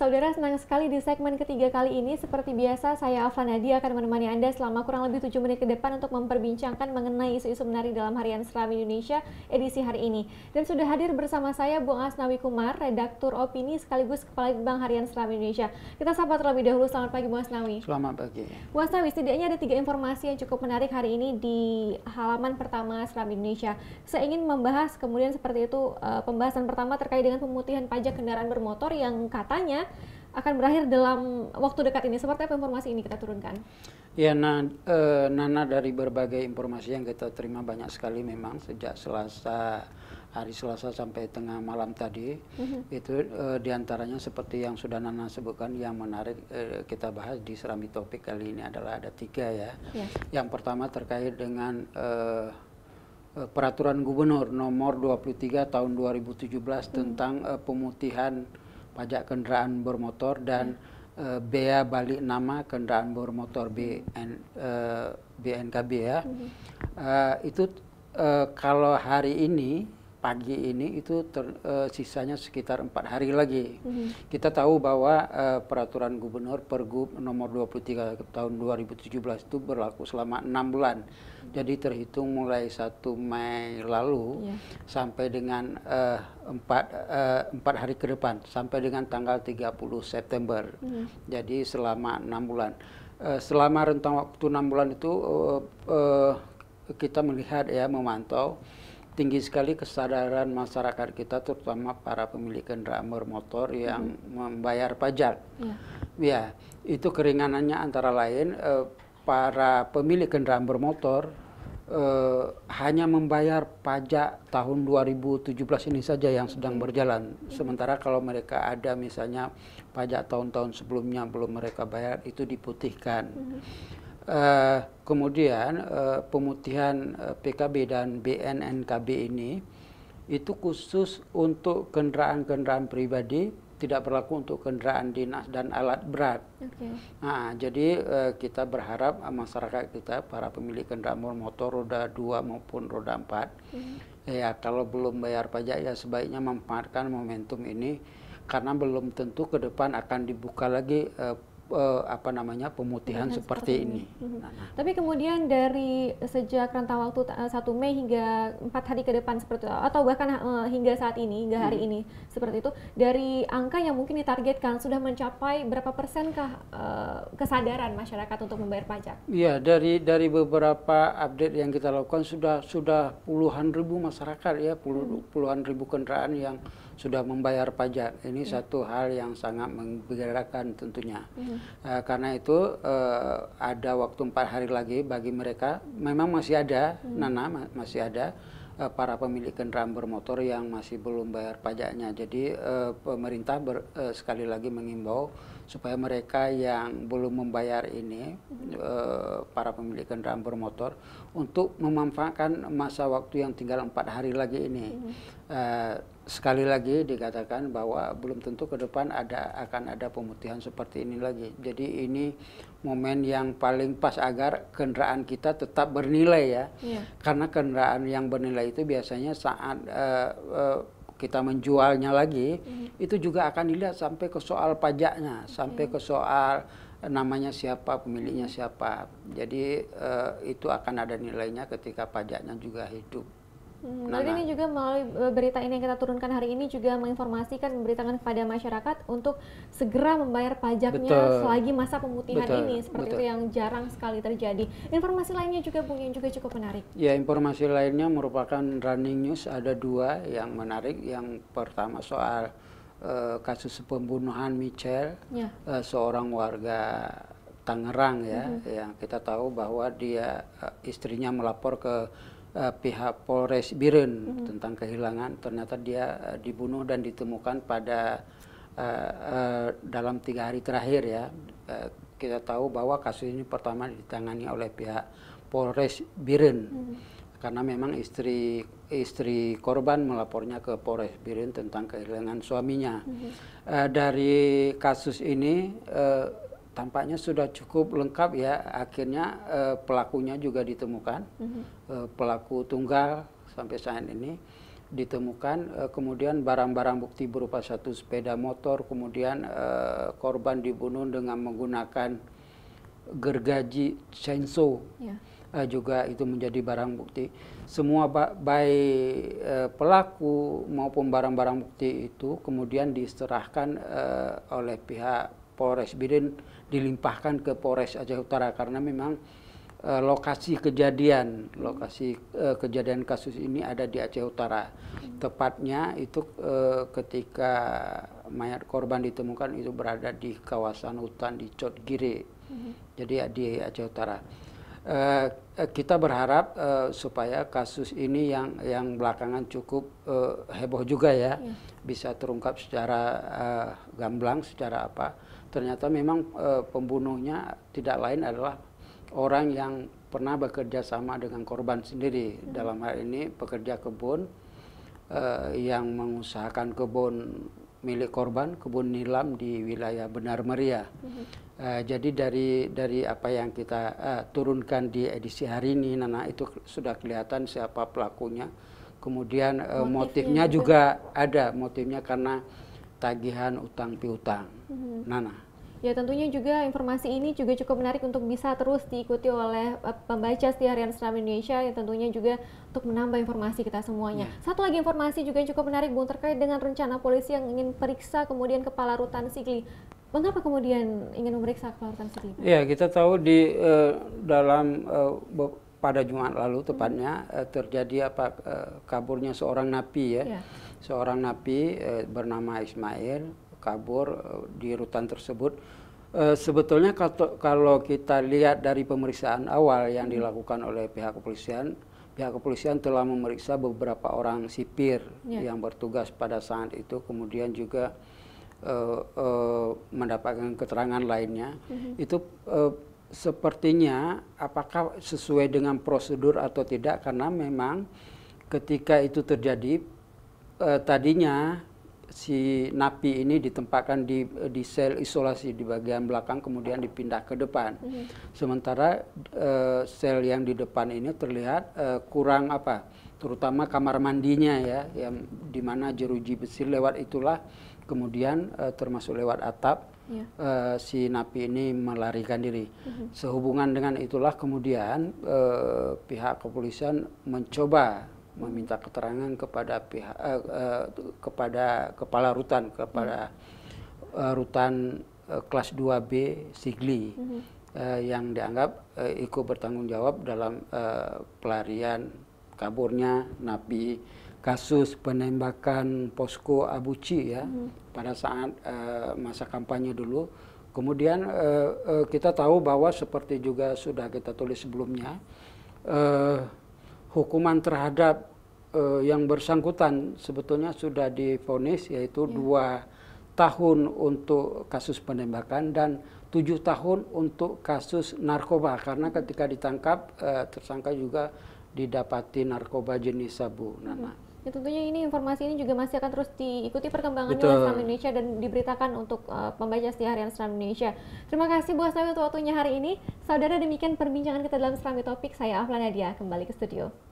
Saudara senang sekali di segmen ketiga kali ini. Seperti biasa, saya Alfa Nadia akan menemani Anda selama kurang lebih 7 menit ke depan untuk memperbincangkan mengenai isu-isu menarik dalam Harian Seram Indonesia edisi hari ini. Dan sudah hadir bersama saya Bung Asnawi Kumar, redaktur opini sekaligus Kepala Bank Harian Seram Indonesia. Kita sapa terlebih dahulu. Selamat pagi, Bung Asnawi. Selamat pagi. Bung Asnawi, setidaknya ada tiga informasi yang cukup menarik hari ini di halaman pertama Seram Indonesia. Saya ingin membahas kemudian seperti itu eh, pembahasan pertama terkait dengan pemutihan pajak kendaraan bermotor yang katanya akan berakhir dalam waktu dekat ini. Seperti apa informasi ini kita turunkan? Ya, nah, e, Nana dari berbagai informasi yang kita terima banyak sekali memang sejak Selasa hari Selasa sampai tengah malam tadi mm-hmm. itu e, diantaranya seperti yang sudah Nana sebutkan yang menarik e, kita bahas di serami topik kali ini adalah ada tiga ya. Yeah. Yang pertama terkait dengan e, peraturan gubernur nomor 23 tahun 2017 mm-hmm. tentang e, pemutihan pajak kendaraan bermotor dan hmm. bea balik nama kendaraan bermotor BN, BNKB eh, ya. Hmm. itu kalau hari ini pagi ini itu ter, uh, sisanya sekitar empat hari lagi. Mm-hmm. Kita tahu bahwa uh, peraturan gubernur Pergub nomor 23 tahun 2017 itu berlaku selama enam bulan. Mm-hmm. Jadi terhitung mulai 1 Mei lalu yeah. sampai dengan uh, 4, uh, 4 hari ke depan sampai dengan tanggal 30 September. Mm-hmm. Jadi selama enam bulan. Uh, selama rentang waktu enam bulan itu uh, uh, kita melihat ya memantau tinggi sekali kesadaran masyarakat kita terutama para pemilik kendaraan bermotor yang hmm. membayar pajak. Ya. ya, itu keringanannya antara lain eh, para pemilik kendaraan bermotor eh, hanya membayar pajak tahun 2017 ini saja yang sedang hmm. berjalan. Iya. Sementara kalau mereka ada misalnya pajak tahun-tahun sebelumnya belum mereka bayar itu diputihkan. Hmm. Uh, kemudian uh, pemutihan uh, eh, PKB dan BNNKB ini itu khusus untuk kendaraan-kendaraan pribadi, tidak berlaku untuk kendaraan dinas dan alat berat. Okay. Nah, jadi uh, kita berharap uh, masyarakat kita, para pemilik kendaraan motor, roda 2 maupun roda 4, mm -hmm. ya kalau belum bayar pajak ya sebaiknya memanfaatkan momentum ini karena belum tentu ke depan akan dibuka lagi uh, uh, apa namanya pemutihan Dengan seperti, seperti ini. ini. Nah, nah. Tapi kemudian dari sejak rentang waktu 1 Mei hingga empat hari ke depan seperti itu, atau bahkan uh, hingga saat ini, hingga hari hmm. ini seperti itu, dari angka yang mungkin ditargetkan sudah mencapai berapa persenkah uh, kesadaran masyarakat untuk membayar pajak? Iya, dari dari beberapa update yang kita lakukan sudah sudah puluhan ribu masyarakat ya, puluh, hmm. puluhan ribu kendaraan yang sudah membayar pajak. Ini hmm. satu hal yang sangat menggerakkan tentunya. Hmm. Uh, karena itu uh, ada waktu empat hari lagi bagi mereka. Memang masih ada, hmm. Nana ma masih ada uh, para pemilik kendaraan bermotor yang masih belum bayar pajaknya. Jadi uh, pemerintah ber, uh, sekali lagi mengimbau supaya mereka yang belum membayar ini hmm. uh, para pemilik kendaraan bermotor untuk memanfaatkan masa waktu yang tinggal empat hari lagi ini. Hmm. Uh, sekali lagi dikatakan bahwa belum tentu ke depan ada akan ada pemutihan seperti ini lagi. Jadi ini momen yang paling pas agar kendaraan kita tetap bernilai ya. Yeah. Karena kendaraan yang bernilai itu biasanya saat uh, uh, kita menjualnya lagi, mm -hmm. itu juga akan dilihat sampai ke soal pajaknya, okay. sampai ke soal namanya siapa, pemiliknya siapa. Jadi uh, itu akan ada nilainya ketika pajaknya juga hidup. Hmm, nah, nah. ini juga melalui e, berita ini yang kita turunkan hari ini juga menginformasikan, memberitakan kepada masyarakat untuk segera membayar pajaknya Betul. selagi masa pemutihan Betul. ini, seperti Betul. itu yang jarang sekali terjadi. Informasi lainnya juga punya juga cukup menarik. Ya, informasi lainnya merupakan running news ada dua yang menarik. Yang pertama soal uh, kasus pembunuhan Michel, ya. uh, seorang warga Tangerang ya, mm -hmm. yang kita tahu bahwa dia uh, istrinya melapor ke uh, pihak Polres Biren mm -hmm. tentang kehilangan ternyata dia uh, dibunuh dan ditemukan pada uh, uh, dalam tiga hari terakhir ya uh, kita tahu bahwa kasus ini pertama ditangani oleh pihak Polres Biren mm -hmm. karena memang istri istri korban melapornya ke Polres Biren tentang kehilangan suaminya mm -hmm. uh, dari kasus ini uh, tampaknya sudah cukup lengkap ya. Akhirnya eh, pelakunya juga ditemukan, mm-hmm. eh, pelaku tunggal sampai saat ini ditemukan. Eh, kemudian barang-barang bukti berupa satu sepeda motor, kemudian eh, korban dibunuh dengan menggunakan gergaji senso. Yeah. Ya. Uh, juga itu menjadi barang bukti. Semua ba baik uh, pelaku maupun barang-barang bukti itu kemudian diserahkan uh, oleh pihak Polres Biren dilimpahkan ke Polres Aceh Utara karena memang e, lokasi kejadian lokasi e, kejadian kasus ini ada di Aceh Utara tepatnya itu e, ketika mayat korban ditemukan itu berada di kawasan hutan di Cotgiri mhm. jadi di Aceh Utara Eh, eh, kita berharap uh, supaya kasus ini yang yang belakangan cukup uh, heboh juga ya, ya. bisa terungkap secara uh, gamblang secara apa ternyata memang uh, pembunuhnya tidak lain adalah orang yang pernah bekerja sama dengan korban sendiri ya. dalam hal ini pekerja kebun uh, yang mengusahakan kebun milik korban kebun nilam di wilayah Benar Meriah. Mm-hmm. Uh, jadi dari dari apa yang kita uh, turunkan di edisi hari ini, Nana itu sudah kelihatan siapa pelakunya. Kemudian uh, motifnya, motifnya gitu. juga ada motifnya karena tagihan utang piutang, mm-hmm. Nana. Ya tentunya juga informasi ini juga cukup menarik untuk bisa terus diikuti oleh eh, pembaca setiap harian Islam Indonesia yang tentunya juga untuk menambah informasi kita semuanya. Ya. Satu lagi informasi juga yang cukup menarik Bung terkait dengan rencana polisi yang ingin periksa kemudian Kepala Rutan Sigli. Mengapa kemudian ingin memeriksa Kepala Rutan Sigli? Ya kita tahu di uh, dalam uh, pada Jumat lalu tepatnya hmm. uh, terjadi apa uh, kaburnya seorang napi ya. ya. Seorang napi uh, bernama Ismail kabur eh, di rutan tersebut. Eh, sebetulnya kalau, kita lihat dari pemeriksaan awal yang hmm. dilakukan oleh pihak kepolisian, pihak kepolisian telah memeriksa beberapa orang sipir yeah. yang bertugas pada saat itu, kemudian juga uh, uh, mendapatkan keterangan lainnya. -hmm. Itu sepertinya apakah sesuai dengan prosedur atau tidak karena memang ketika itu terjadi uh, tadinya si napi ini ditempatkan di di sel isolasi di bagian belakang kemudian dipindah ke depan. Mm -hmm. Sementara uh, sel yang di depan ini terlihat uh, kurang apa? terutama kamar mandinya ya yang di mana jeruji besi lewat itulah kemudian uh, termasuk lewat atap yeah. Iya. uh, si napi ini melarikan diri. Mm-hmm. Sehubungan dengan itulah kemudian uh, pihak kepolisian mencoba meminta keterangan kepada pihak eh, eh, kepada kepala rutan kepada uh, rutan uh, kelas 2B Sigli hmm. uh, yang dianggap uh, ikut bertanggung jawab dalam uh, pelarian kaburnya napi kasus penembakan posko Abuci ya hmm. pada saat uh, masa kampanye dulu Kemudian uh, uh, kita tahu bahwa seperti juga sudah kita tulis sebelumnya, uh, hukuman terhadap eh, yang bersangkutan sebetulnya sudah difonis yaitu ya. dua tahun untuk kasus penembakan dan tujuh tahun untuk kasus narkoba karena hmm. ketika ditangkap eh, tersangka juga didapati narkoba jenis sabu. Hmm. Nana. Hmm. Ya, tentunya ini informasi ini juga masih akan terus diikuti perkembangannya Betul. Islam Indonesia dan diberitakan untuk uh, pembaca setiap harian Islam Indonesia. Terima kasih Bu Asnawi untuk waktunya hari ini. Saudara demikian perbincangan kita dalam Islami Topik. Saya Aflan Nadia kembali ke studio.